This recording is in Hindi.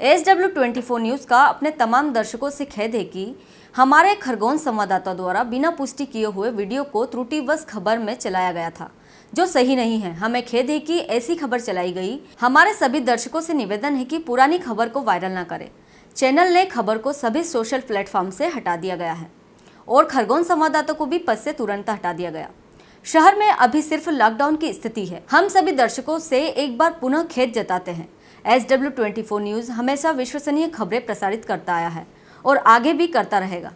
S W twenty four news का अपने तमाम दर्शकों से खेद है कि हमारे खरगोन संवाददाता द्वारा बिना पुष्टि किए हुए वीडियो को त्रुटिवश खबर में चलाया गया था जो सही नहीं है हमें खेद है कि ऐसी खबर चलाई गई हमारे सभी दर्शकों से निवेदन है कि पुरानी खबर को वायरल ना करें चैनल ने खबर को सभी सोशल प्लेटफॉर्म से हटा दिया गया है और खरगोन संवाददाता को भी पद से तुरंत हटा दिया गया शहर में अभी सिर्फ लॉकडाउन की स्थिति है हम सभी दर्शकों से एक बार पुनः खेत जताते हैं S W twenty four news हमेशा विश्वसनीय खबरें प्रसारित करता आया है और आगे भी करता रहेगा